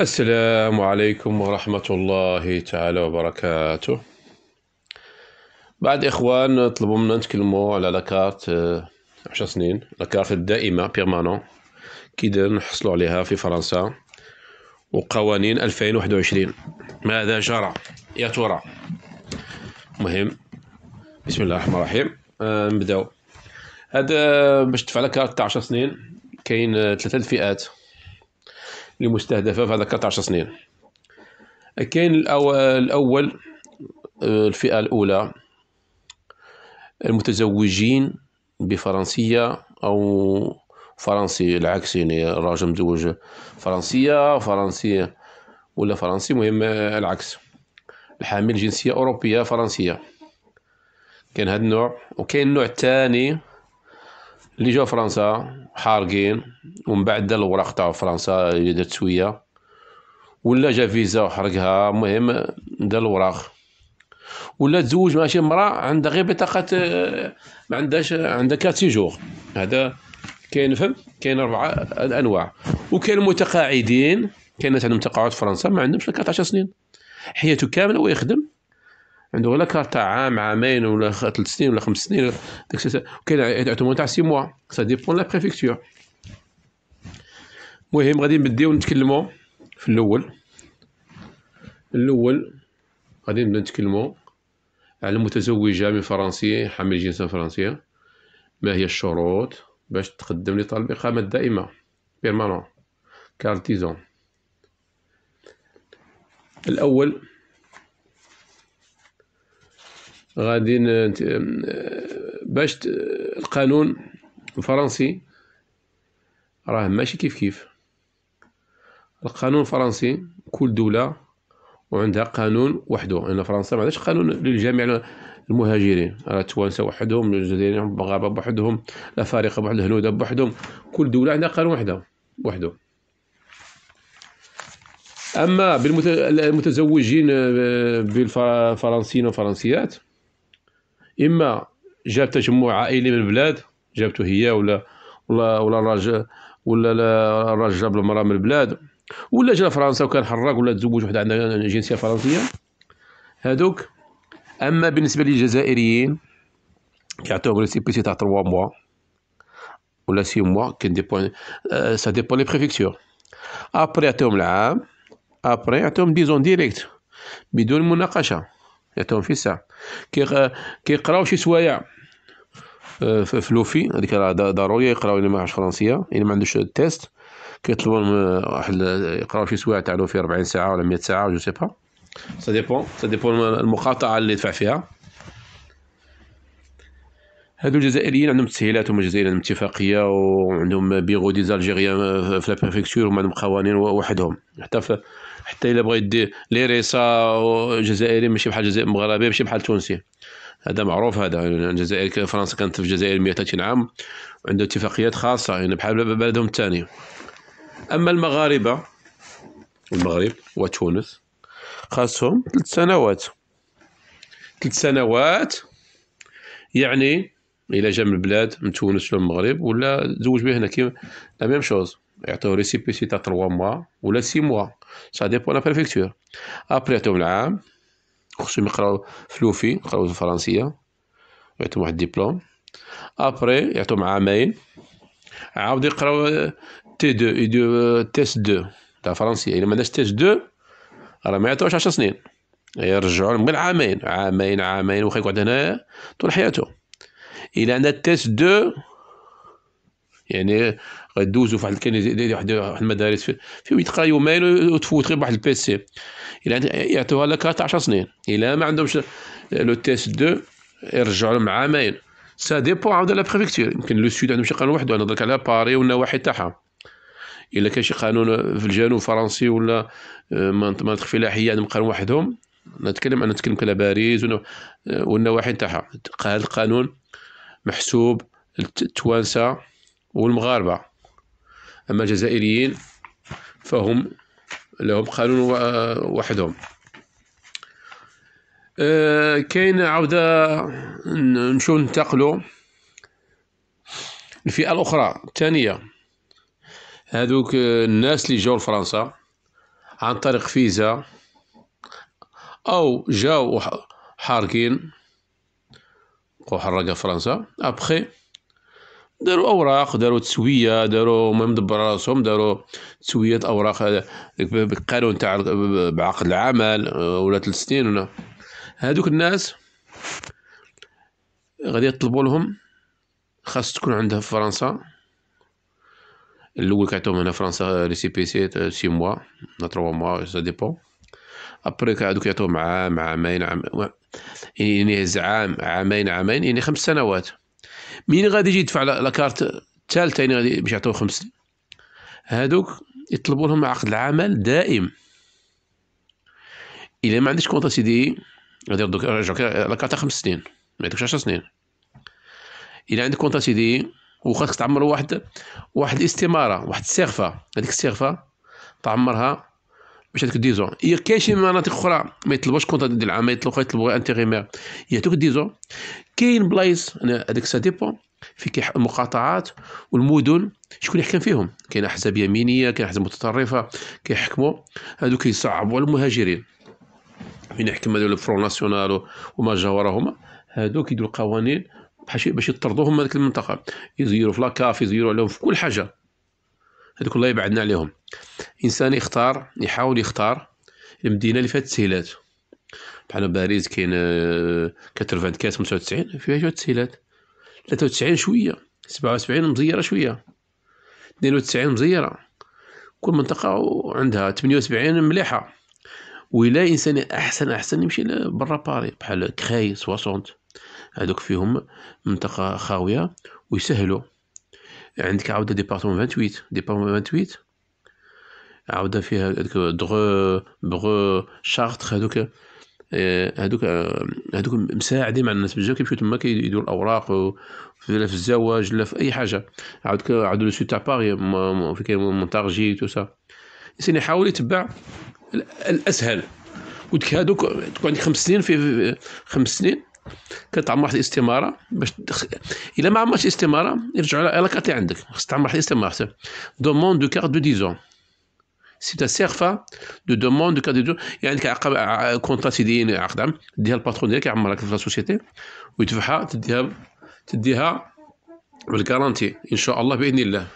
السلام عليكم ورحمة الله تعالى وبركاته بعد إخوان طلبوا منا نتكلموا على لاكارت آه، عشر سنين لاكارت الدائمة بيرمانون كي نحصلوا عليها في فرنسا وقوانين 2021 ماذا جرى يا ترى مهم بسم الله الرحمن الرحيم آه، نبداو هذا باش تدفع لاكارت تاع عشر سنين كاين ثلاثة الفئات المستهدفة في هذاك 13 سنين كاين الأول آه، الفئة الأولى المتزوجين بفرنسية أو فرنسي العكس يعني الراجل متزوج فرنسية فرنسية ولا فرنسي مهم آه، العكس الحامل جنسية أوروبية فرنسية كاين هذا النوع وكاين النوع الثاني اللي جاو فرنسا حارقين ومن بعد دا الوراق تاع فرنسا اللي درت شويه ولا جا فيزا وحرقها المهم دا الوراق ولا تزوج مع شي مرا عندها غير بطاقه ما عندهاش عندها كارت سيجور هذا كاين فهم كاين اربعه الانواع وكاين المتقاعدين كاين ناس عندهم تقاعد في فرنسا ما عندهمش 13 سنين حياته كامله ويخدم عنده غير لاكار تاع عام عامين ولا ثلاث سنين ولا خمس سنين كاين عثمان تاع سي موا سا ديبون لا بريفيكتور المهم غادي نبداو نتكلمو في الاول الاول غادي نبدا نتكلمو على المتزوجه من فرنسي حامل جنسيه فرنسيه ما هي الشروط باش تقدم لي طالب اقامه دائمه بيرمانون كارتيزون الاول غادي باش القانون الفرنسي راه ماشي كيف كيف القانون الفرنسي كل دولة وعندها قانون وحده لأن يعني فرنسا ما عندهاش قانون للجميع المهاجرين راه التوانسة وحدهم الجزائريين المغاربه بوحدهم الأفارقة بوحدهم الهنود بوحدهم كل دولة عندها قانون وحده وحده أما بالمتزوجين آه، بالفرنسيين والفرنسيات اما جاب تجمع عائلي من البلاد جابته هي ولا ولا ولا الراجل ولا الراجل جاب المراه من البلاد ولا جا لفرنسا وكان حراك ولا تزوج وحده عندها جنسيه فرنسيه هادوك اما بالنسبه للجزائريين كيعطيوهم ريسيبيسي تاع 3 موا ولا 6 موا كان دي بوين سا دي بوين لي بريفيكتور ابري يعطيهم العام ابري يعطيهم ديزون ديريكت بدون مناقشه يعطيهم في ساعة كيقراو شي سوايع آه، في لوفي هذيك راه ضروري يقراو الا ما عرفش فرنسيه الا ما عندوش التيست كيطلبوا واحد يقراو شي سوايع تاع لوفي 40 ساعه ولا 100 ساعه جو سي با سا ديبون سا ديبون المقاطعه اللي يدفع فيها هادو الجزائريين عندهم تسهيلات هما الجزائريين عندهم اتفاقيه وعندهم بيغو ديزالجيريان آه، في لا بريفكتور عندهم قوانين وحدهم حتى في حتى الا بغى يدي ريسا جزائري ماشي بحال جزائري مغربي ماشي بحال تونسي هذا معروف هذا الجزائر فرنسا كانت في الجزائر 130 عام وعنده اتفاقيات خاصه يعني بحال بلدهم الثاني اما المغاربه المغرب وتونس خاصهم ثلاث سنوات ثلاث سنوات يعني الى جا من البلاد من تونس ولا المغرب ولا زوج به هنا كيما لا ميم شوز يعطيو ريسيبي سي تاع 3 موا ولا 6 موا سا ديبون لا بريفيكتور ابري يعطيهم العام خصهم يقراو فلوفي يقراو الفرنسيه يعطيهم واحد الدبلوم ابري يعطيهم عامين عاود يقراو تي دو دو تيست دو تاع فرنسيه الا ما عندهاش تيست دو راه ما يعطيوش 10 سنين يرجعوا من عامين عامين عامين وخا يقعد هنا طول حياته الا عندها تيست دو يعني غدوزوا في واحد الكنيسه واحد المدارس فيهم يتقرا يومين وتفوت غير بواحد البيسي الى يعطوها لك 13 سنين الا ما عندهمش لو تيست دو يرجعوا لهم عامين سا ديبو عاود لا بريفكتور يمكن لو سود عندهم شي قانون وحده نهضرك على باري والنواحي تاعها الا كان شي قانون في الجنوب فرنسي ولا آه، منطقه فلاحيه عندهم قانون وحدهم نتكلم انا نتكلم على باريس والنواحي آه، تاعها هذا القانون محسوب التوانسه والمغاربة أما الجزائريين فهم لهم قانون وحدهم آه، كاين عودة نمشيو ننتقلو الفئة الأخرى الثانية هذوك الناس اللي جاو لفرنسا عن طريق فيزا أو جاو حارقين وحرقة فرنسا أبخي داروا اوراق داروا تسويه داروا المهم دبر راسهم داروا تسويه اوراق بالقانون تاع بعقد العمل آه، ولا ثلاث سنين ولا هذوك الناس غادي يطلبوا لهم خاص تكون عندها في فرنسا الاول كيعطيهم هنا فرنسا لي سي بي سي سي موا لا تروا موا سا ديبون ابري هادوك يعطوهم عام عامين عام يعني عام عامين عامين يعني خمس سنوات مين غادي يجي يدفع لاكارت الثالثه يعني غادي باش يعطيو خمس سنين هادوك يطلبوا لهم عقد العمل دائم الا ما عندكش كونط سيدي غادي يردوك يرجعوك آه، آه، لاكارت خمس سنين ما عندكش 10 سنين الا عندك كونط سيدي وخاصك تعمر واحد واحد الاستماره واحد السيغفه هذيك السيغفه تعمرها باش هذوك ديزون هي كاين مناطق اخرى ما يطلبوش كونطا ديال العام يطلبوا يطلبوا انتيغيمير هي هذوك ديزون كاين بلايص هذاك سا ديبون في المقاطعات والمدن شكون يحكم فيهم كاين احزاب يمينيه كاين احزاب متطرفه كيحكموا هادو كيصعبوا على المهاجرين فين يحكم هذو الفرون ناسيونال وما جاورهما هادو كيديروا قوانين بحال باش يطردوهم من هذيك المنطقه يزيروا في لاكاف يزيروا عليهم في كل حاجه هذوك الله يبعدنا عليهم انسان يختار يحاول يختار المدينه اللي فيها التسهيلات بحال باريس كاين 94 آه، 95 فيها شويه تسهيلات 93 شويه 77 مزيره شويه 92 مزيره كل منطقه عندها 78 مليحه ولا انسان احسن احسن يمشي برا باري بحال كخاي 60 هذوك فيهم منطقه خاويه ويسهلوا عندك عاودة ديبارتمون 28 ديبارتمون 28 عاودة فيها دغو بغو شارتر هذوك هذوك هذوك مساعدين مع الناس بزاف كيمشيو تما كيديروا الاوراق لا في الزواج لا في اي حاجه عاود عاودوا لو سيت باغي في كاين مونتاجي تو سا الانسان يحاول يتبع الاسهل قلت لك هذوك تكون عندك خمس سنين في خمس سنين كتعمر واحد الاستماره باش دخ... الا ما عمرتش الاستماره يرجعوا على لاكارتي عندك خص تعمر واحد الاستماره دومون دو كارت دو ديزون سي سيرفا دو دومون دو ديزون يعني عقب كونطرا سيدين عقد عام ديها الباترون ديالك يعمرك في لاسوسيتي ويدفعها تديها تديها بالكارانتي ان شاء الله باذن الله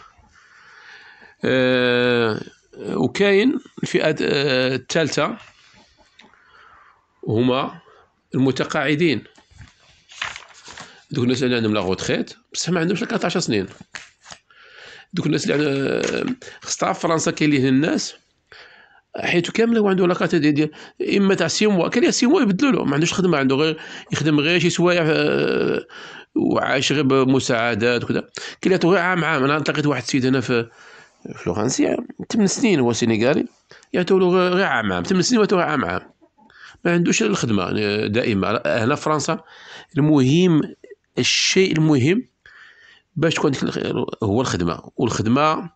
أه وكاين الفئه آه، الثالثه هما المتقاعدين دوك الناس اللي عندهم لا غوتخيت بصح ما عندهمش 14 سنين دوك الناس اللي خاصة تعرف فرنسا كاين ليه الناس حيت كامله وعنده لاكارت ديال دي اما تاع سي موا كان سي موا يبدلوا له ما عندوش خدمه عنده غير يخدم غير شي سوايع آه، وعايش غير بمساعدات وكذا كلياتو غير عام عام انا التقيت واحد السيد هنا في فلورنسيا تمن سنين هو سينيغالي يعطيو له غير عام عام تمن سنين يعطيو عام عام ما عندوش الخدمه يعني دائمه هنا في فرنسا المهم الشيء المهم باش تكون هو الخدمه والخدمه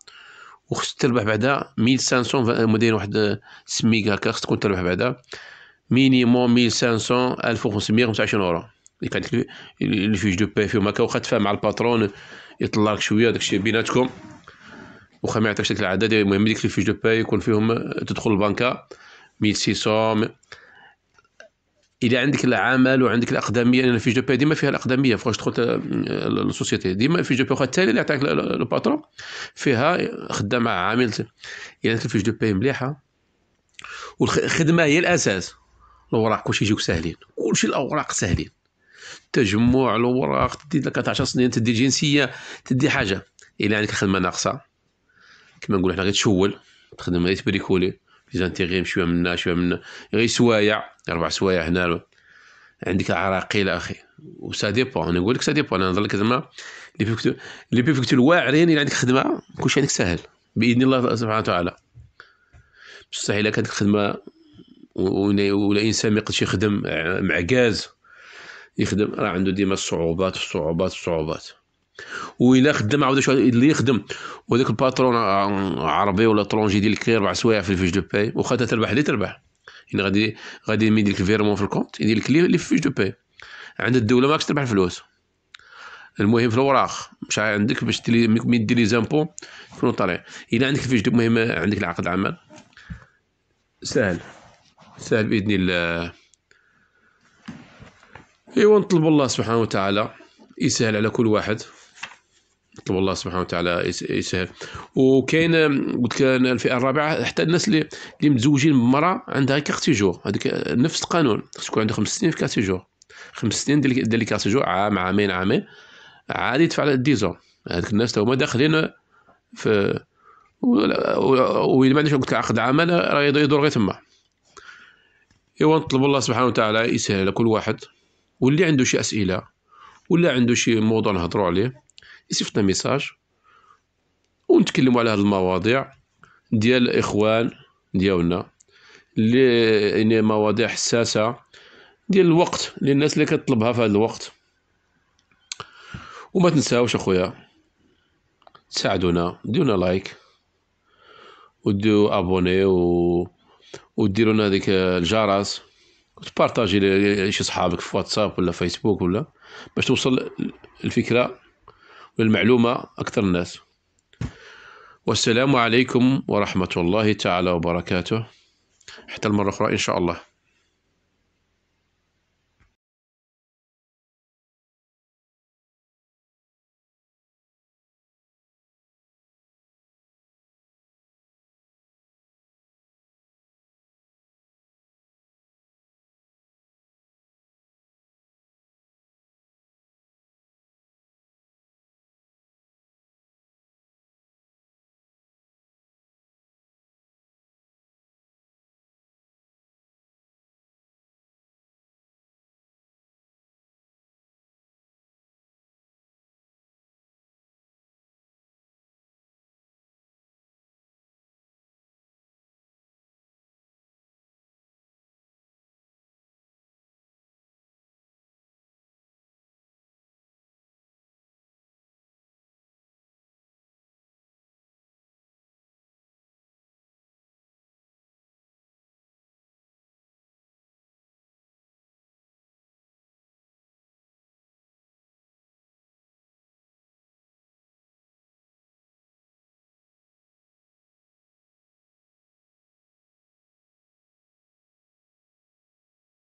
وخص تربح بعدا 1500 هما واحد سميك هكا خص تكون تربح بعدا مينيموم 1500 1525 اورو اللي كانت الفيج دو باي فيهم هكا واخا تفاهم مع الباترون يطلع لك شويه داكشي بيناتكم واخا ما يعطيكش ديك العدد المهم ديك الفيج دو باي يكون فيهم تدخل البنكه 1600 الا عندك العمل وعندك الاقدميه لان في جو بي ديما فيها الاقدميه فاش تدخل للسوسيتي ديما في جو بي التالي اللي عطاك لو باترون فيها خدام مع عامل الى كانت في جو بي مليحه والخدمه هي الاساس الاوراق كلشي يجيوك ساهلين كلشي الاوراق ساهلين تجمع الاوراق تدي لك 10 سنين تدي جنسيه تدي حاجه الا عندك خدمه ناقصه كما نقولوا حنا غير تشول تخدم غير تبريكولي بيزانتيغيم شويه من هنا شويه من غير سوايع اربع سوايع هنا عندك عراقيل اخي وسا ديبون انا نقول لك سا ديبون انا نظن لك زعما لي بيفكتو لي بيفكتو الواعرين اللي عندك خدمه كلشي عندك سهل باذن الله سبحانه وتعالى بصح الا كانت الخدمه ولا انسان ما يقدرش يخدم معكاز يخدم راه عنده ديما الصعوبات الصعوبات الصعوبات وإلا خدم عاود اللي يخدم وذاك الباترون عربي ولا طرونجي يدير لك ربع سوايع في الفيج دو باي وخا تربح اللي تربح يعني غادي غادي يدير لك فيرمون في الكونت يدير لك اللي في الفيج دو باي عند الدولة ماكش تربح الفلوس المهم في الوراق مش عندك باش تلي دير لي زامبو في طالعين الا عندك الفيج دو مهم عندك العقد عمل سهل سهل باذن الله ايوا نطلب الله سبحانه وتعالى يسهل على كل واحد طب الله سبحانه وتعالى يسهل وكاين قلت لك الفئه الرابعه حتى الناس اللي اللي متزوجين بمراه عندها سيجور هذيك نفس القانون خص تكون عنده خمس سنين في سيجور خمس سنين دير لي سيجور عام عامين عامين عادي تدفع ديزون هذوك الناس هما داخلين في و ما عندهمش قلت لك عقد عمل راه يدور غير تما ايوا نطلب الله سبحانه وتعالى يسهل على كل واحد واللي عنده شي اسئله ولا عنده شي موضوع نهضروا عليه يصيفطنا ميساج ونتكلموا على هذه المواضيع ديال الاخوان ديالنا اللي يعني مواضيع حساسه ديال الوقت للناس اللي كتطلبها في هذا الوقت وما تنساوش اخويا تساعدونا ديرونا لايك وديو ابوني و وديروا لنا هذيك الجرس وتبارطاجي لشي صحابك في واتساب ولا فيسبوك ولا باش توصل الفكره بالمعلومة أكثر الناس والسلام عليكم ورحمة الله تعالى وبركاته حتى المرة أخرى إن شاء الله